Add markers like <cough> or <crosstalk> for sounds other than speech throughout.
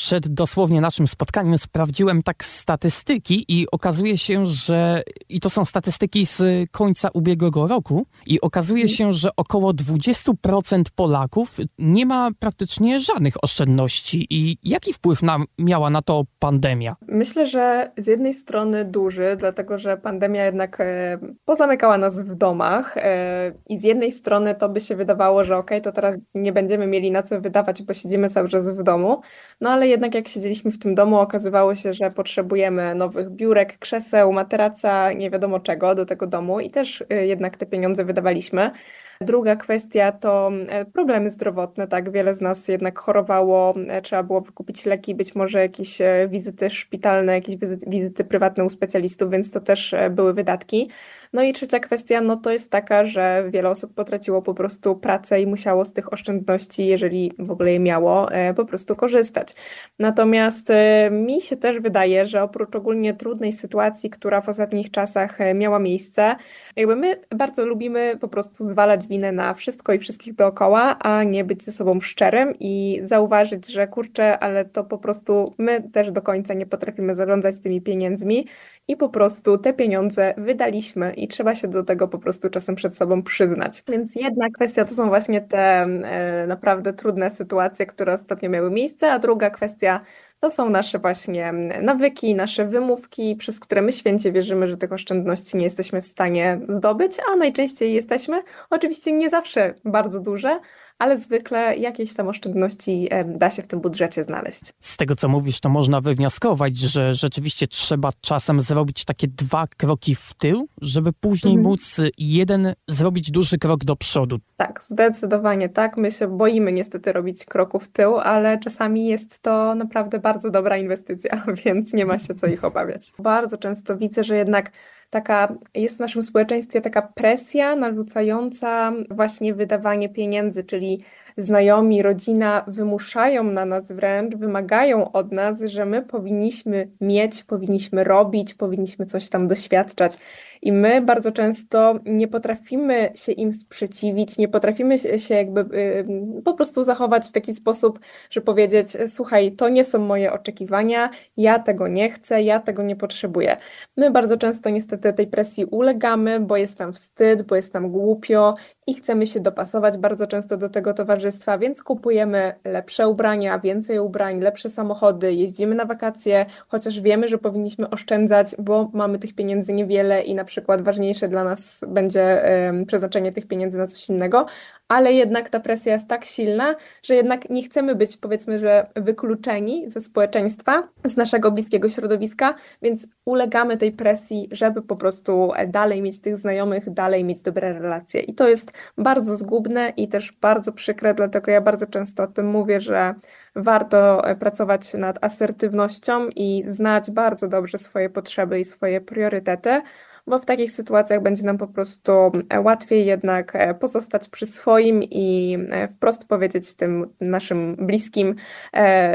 przed dosłownie naszym spotkaniem sprawdziłem tak statystyki i okazuje się, że i to są statystyki z końca ubiegłego roku i okazuje mhm. się, że około 20% Polaków nie ma praktycznie żadnych oszczędności i jaki wpływ na, miała na to pandemia? Myślę, że z jednej strony duży, dlatego że pandemia jednak e, pozamykała nas w domach e, i z jednej strony to by się wydawało, że okej, okay, to teraz nie będziemy mieli na co wydawać, bo siedzimy cały czas w domu. No ale jednak jak siedzieliśmy w tym domu, okazywało się, że potrzebujemy nowych biurek, krzeseł, materaca, nie wiadomo czego do tego domu i też y, jednak te pieniądze wydawaliśmy. Druga kwestia to e, problemy zdrowotne. Tak, wiele z nas jednak chorowało, e, trzeba było wykupić leki, być może jakieś e, wizyty szpitalne, jakieś wizyty prywatne u specjalistów, więc to też były wydatki. No i trzecia kwestia, no to jest taka, że wiele osób potraciło po prostu pracę i musiało z tych oszczędności, jeżeli w ogóle je miało, po prostu korzystać. Natomiast mi się też wydaje, że oprócz ogólnie trudnej sytuacji, która w ostatnich czasach miała miejsce, jakby my bardzo lubimy po prostu zwalać winę na wszystko i wszystkich dookoła, a nie być ze sobą szczerym i zauważyć, że kurczę, ale to po prostu my też do końca nie potrafimy zarządzać tymi pieniędzmi i po prostu te pieniądze wydaliśmy i trzeba się do tego po prostu czasem przed sobą przyznać. Więc jedna kwestia to są właśnie te e, naprawdę trudne sytuacje, które ostatnio miały miejsce, a druga kwestia to są nasze właśnie mm, nawyki, nasze wymówki, przez które my święcie wierzymy, że tych oszczędności nie jesteśmy w stanie zdobyć, a najczęściej jesteśmy. Oczywiście nie zawsze bardzo duże, ale zwykle jakieś tam oszczędności e, da się w tym budżecie znaleźć. Z tego, co mówisz, to można wywnioskować, że rzeczywiście trzeba czasem zrobić takie dwa kroki w tył, żeby później mhm. móc jeden zrobić duży krok do przodu. Tak, zdecydowanie tak. My się boimy niestety robić kroku w tył, ale czasami jest to naprawdę bardzo dobra inwestycja, <laughs> więc nie ma się co ich obawiać. Bardzo często widzę, że jednak taka jest w naszym społeczeństwie taka presja narzucająca właśnie wydawanie pieniędzy, czyli znajomi, rodzina wymuszają na nas wręcz, wymagają od nas, że my powinniśmy mieć, powinniśmy robić, powinniśmy coś tam doświadczać. I my bardzo często nie potrafimy się im sprzeciwić, nie potrafimy się jakby po prostu zachować w taki sposób, że powiedzieć: Słuchaj, to nie są moje oczekiwania, ja tego nie chcę, ja tego nie potrzebuję. My bardzo często niestety tej presji ulegamy, bo jest nam wstyd, bo jest nam głupio i chcemy się dopasować bardzo często do tego towarzystwa więc kupujemy lepsze ubrania, więcej ubrań, lepsze samochody, jeździmy na wakacje, chociaż wiemy, że powinniśmy oszczędzać, bo mamy tych pieniędzy niewiele i na przykład ważniejsze dla nas będzie przeznaczenie tych pieniędzy na coś innego, ale jednak ta presja jest tak silna, że jednak nie chcemy być, powiedzmy, że wykluczeni ze społeczeństwa, z naszego bliskiego środowiska, więc ulegamy tej presji, żeby po prostu dalej mieć tych znajomych, dalej mieć dobre relacje. I to jest bardzo zgubne i też bardzo przykre dlatego ja bardzo często o tym mówię, że warto e, pracować nad asertywnością i znać bardzo dobrze swoje potrzeby i swoje priorytety, bo w takich sytuacjach będzie nam po prostu e, łatwiej jednak e, pozostać przy swoim i e, wprost powiedzieć tym naszym bliskim,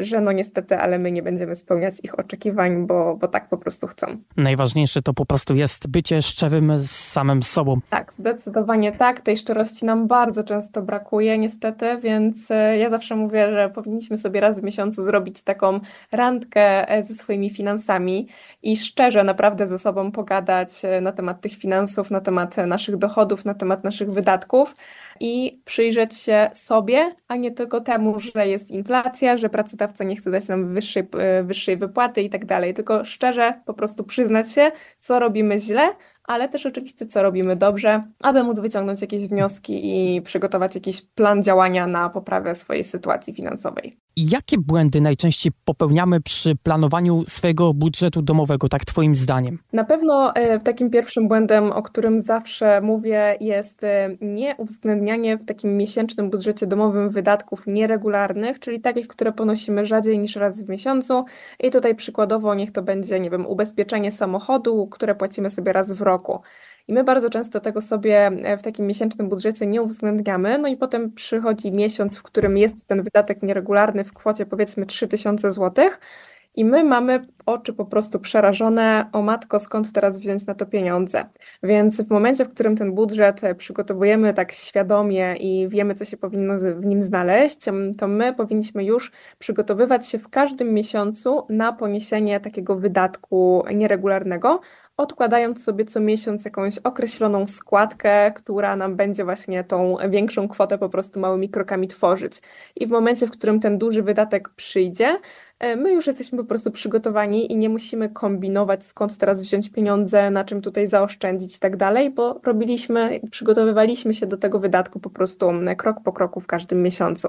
że no niestety, ale my nie będziemy spełniać ich oczekiwań, bo, bo tak po prostu chcą. Najważniejsze to po prostu jest bycie szczerym z samym sobą. Tak, zdecydowanie tak. Tej szczerości nam bardzo często brakuje, niestety, więc ja zawsze mówię, że powinniśmy sobie raz w miesiącu zrobić taką randkę ze swoimi finansami i szczerze naprawdę ze sobą pogadać, E, na temat tych finansów, na temat naszych dochodów, na temat naszych wydatków i przyjrzeć się sobie, a nie tylko temu, że jest inflacja, że pracodawca nie chce dać nam wyższej, e, wyższej wypłaty i tak dalej, tylko szczerze po prostu przyznać się, co robimy źle, ale też oczywiście, co robimy dobrze, aby móc wyciągnąć jakieś wnioski i przygotować jakiś plan działania na poprawę swojej sytuacji finansowej. Jakie błędy najczęściej popełniamy przy planowaniu swojego budżetu domowego, tak Twoim zdaniem? Na pewno e, takim pierwszym błędem, o którym zawsze mówię, jest e, nieuwzględnianie w takim miesięcznym budżecie domowym wydatków nieregularnych, czyli takich, które ponosimy rzadziej niż raz w miesiącu. I tutaj przykładowo niech to będzie, nie wiem, ubezpieczenie samochodu, które płacimy sobie raz w roku roku. I my bardzo często tego sobie e, w takim miesięcznym budżecie nie uwzględniamy, no i potem przychodzi miesiąc, w którym jest ten wydatek nieregularny w kwocie powiedzmy 3000 zł i my mamy oczy po prostu przerażone, o matko, skąd teraz wziąć na to pieniądze. Więc w momencie, w którym ten budżet e, przygotowujemy tak świadomie i wiemy, co się powinno w nim znaleźć, to my powinniśmy już przygotowywać się w każdym miesiącu na poniesienie takiego wydatku nieregularnego, odkładając sobie co miesiąc jakąś określoną składkę, która nam będzie właśnie tą większą kwotę po prostu małymi krokami tworzyć. I w momencie, w którym ten duży wydatek przyjdzie, e, my już jesteśmy po prostu przygotowani sami i nie musimy kombinować, skąd teraz wziąć pieniądze, na czym tutaj zaoszczędzić i tak dalej, bo robiliśmy, przygotowywaliśmy się do tego wydatku po prostu mm, krok po kroku w każdym miesiącu.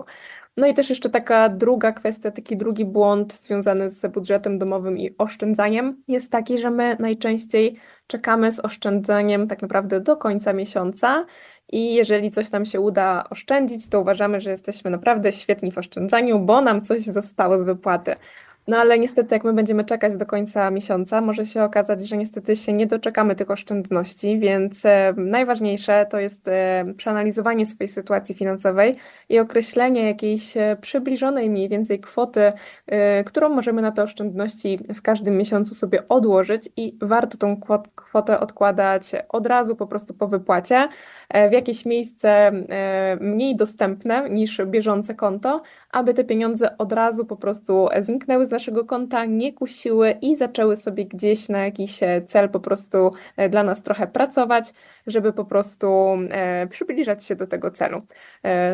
No i też jeszcze taka druga kwestia, taki drugi błąd związany z budżetem domowym i oszczędzaniem jest taki, że my najczęściej czekamy z oszczędzaniem tak naprawdę do końca miesiąca. I jeżeli coś nam się uda oszczędzić, to uważamy, że jesteśmy naprawdę świetni w oszczędzaniu, bo nam coś zostało z wypłaty. No ale niestety, jak my będziemy czekać do końca miesiąca, może się okazać, że niestety się nie doczekamy tych oszczędności, więc e, najważniejsze to jest e, przeanalizowanie swojej sytuacji finansowej i określenie jakiejś e, przybliżonej mniej więcej kwoty, którą możemy na te oszczędności w każdym miesiącu sobie odłożyć i warto tą kwotę odkładać od razu po prostu po wypłacie w jakieś miejsce mniej dostępne niż bieżące konto, aby te pieniądze od razu po prostu zniknęły z naszego konta nie kusiły i zaczęły sobie gdzieś na jakiś e, cel po prostu e, dla nas trochę pracować, żeby po prostu e, przybliżać się do tego celu.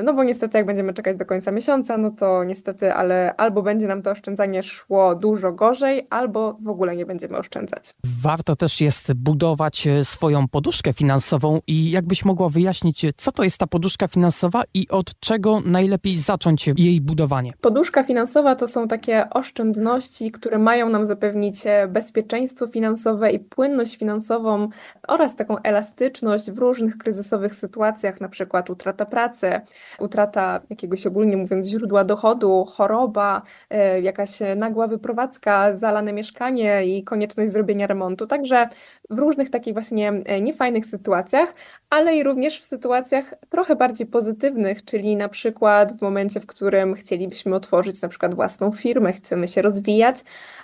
No bo niestety, jak będziemy czekać do końca miesiąca, no to niestety, ale albo będzie nam to oszczędzanie szło dużo gorzej, albo w ogóle nie będziemy oszczędzać. Warto też jest budować swoją poduszkę finansową i jakbyś mogła wyjaśnić, co to jest ta poduszka finansowa i od czego najlepiej zacząć jej budowanie? Poduszka finansowa to są takie oszczędności, oszczędności, które mają nam zapewnić e, bezpieczeństwo finansowe i płynność finansową oraz taką elastyczność w różnych kryzysowych sytuacjach, na przykład utrata pracy, utrata jakiegoś ogólnie mówiąc źródła dochodu, choroba, e, jakaś nagła wyprowadzka, zalane mieszkanie i konieczność zrobienia remontu. Także w różnych takich właśnie e, niefajnych sytuacjach, ale i również w sytuacjach trochę bardziej pozytywnych, czyli na przykład w momencie, w którym chcielibyśmy otworzyć na przykład własną firmę, chcemy się rozwijać,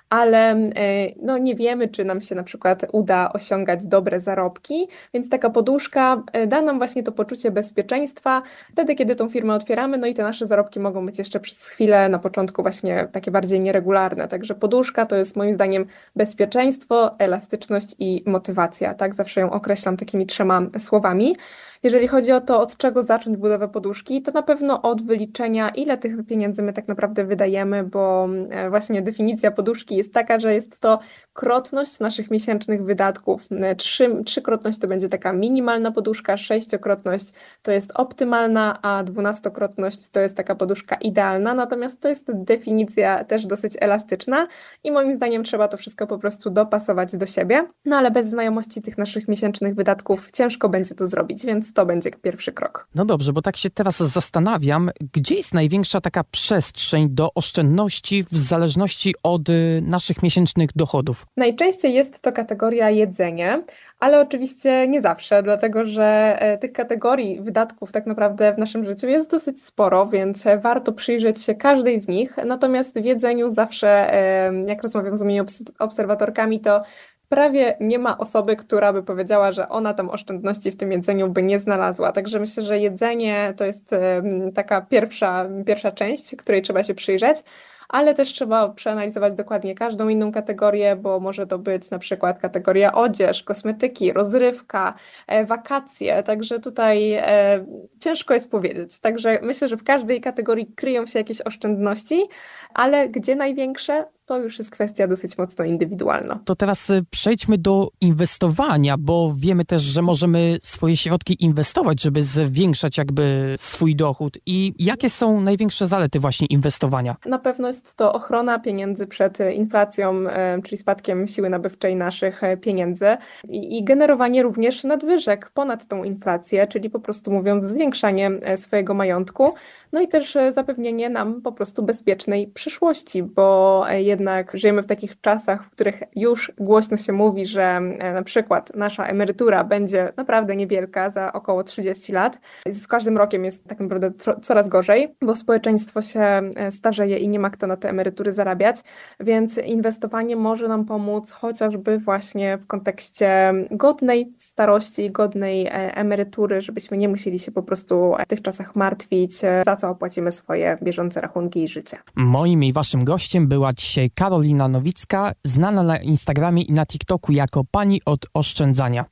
ale e, no, nie wiemy, czy nam się na przykład uda osiągać dobre zarobki, więc taka poduszka e, da nam właśnie to poczucie bezpieczeństwa wtedy, kiedy tą firmę otwieramy, no i te nasze zarobki mogą być jeszcze przez chwilę na początku właśnie takie bardziej nieregularne. Także poduszka to jest moim zdaniem bezpieczeństwo, elastyczność i motywacja, tak? Zawsze ją określam takimi trzema słowami. Jeżeli chodzi o to, od czego zacząć budowę poduszki, to na pewno od wyliczenia, ile tych pieniędzy my tak naprawdę wydajemy, bo właśnie właśnie definicja poduszki jest taka, że jest to krotność naszych miesięcznych wydatków. E, trzy, trzykrotność to będzie taka minimalna poduszka, sześciokrotność to jest optymalna, a dwunastokrotność to jest taka poduszka idealna. Natomiast to jest definicja też dosyć elastyczna i moim zdaniem trzeba to wszystko po prostu dopasować do siebie. No ale bez znajomości tych naszych miesięcznych wydatków ciężko będzie to zrobić, więc to będzie pierwszy krok. No dobrze, bo tak się teraz zastanawiam, gdzie jest największa taka przestrzeń do oszczędności w zależności zależności od y, naszych miesięcznych dochodów? Najczęściej jest to kategoria jedzenie, ale oczywiście nie zawsze, dlatego że e, tych kategorii wydatków tak naprawdę w naszym życiu jest dosyć sporo, więc e, warto przyjrzeć się każdej z nich. Natomiast w jedzeniu zawsze, e, jak rozmawiam z moimi obserwatorkami, to prawie nie ma osoby, która by powiedziała, że ona tam oszczędności w tym jedzeniu by nie znalazła. Także myślę, że jedzenie to jest taka pierwsza, pierwsza część, której trzeba się przyjrzeć ale też trzeba przeanalizować dokładnie każdą inną kategorię, bo może to być na przykład kategoria odzież, kosmetyki, rozrywka, e, wakacje, także tutaj e, ciężko jest powiedzieć. Także myślę, że w każdej kategorii kryją się jakieś oszczędności, ale gdzie największe? to już jest kwestia dosyć mocno indywidualna. To teraz y, przejdźmy do inwestowania, bo wiemy też, że możemy swoje środki inwestować, żeby zwiększać jakby swój dochód. I jakie są największe zalety właśnie inwestowania? Na pewno jest to ochrona pieniędzy przed y, inflacją, y, czyli spadkiem siły nabywczej naszych pieniędzy i generowanie również nadwyżek ponad tą inflację, czyli po prostu mówiąc zwiększanie swojego majątku, no i też zapewnienie nam po prostu bezpiecznej przyszłości, bo jednak jednak żyjemy w takich czasach, w których już głośno się mówi, że e, na przykład nasza emerytura będzie naprawdę niewielka za około 30 lat. Z każdym rokiem jest tak naprawdę coraz gorzej, bo społeczeństwo się e, starzeje i nie ma kto na te emerytury zarabiać, więc inwestowanie może nam pomóc chociażby właśnie w kontekście godnej starości, godnej e, emerytury, żebyśmy nie musieli się po prostu w tych czasach martwić, za co opłacimy swoje bieżące rachunki i życie. Moim i waszym gościem była dzisiaj Karolina Nowicka, znana na Instagramie i na TikToku jako pani od oszczędzania.